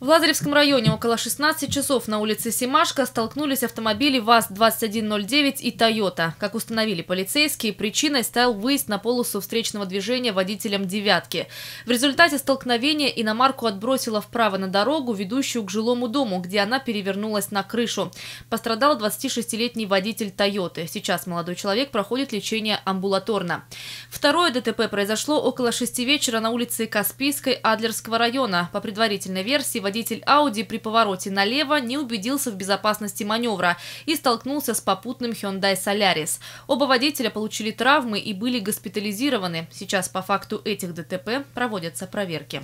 В Лазаревском районе около 16 часов на улице Симашко столкнулись автомобили ВАЗ-2109 и Тойота. Как установили полицейские, причиной стал выезд на полосу встречного движения водителем «девятки». В результате столкновения иномарку отбросило вправо на дорогу, ведущую к жилому дому, где она перевернулась на крышу. Пострадал 26-летний водитель «Тойоты». Сейчас молодой человек проходит лечение амбулаторно. Второе ДТП произошло около шести вечера на улице Каспийской Адлерского района. По предварительной версии, водитель Ауди при повороте налево не убедился в безопасности маневра и столкнулся с попутным Hyundai Solaris. Оба водителя получили травмы и были госпитализированы. Сейчас по факту этих ДТП проводятся проверки.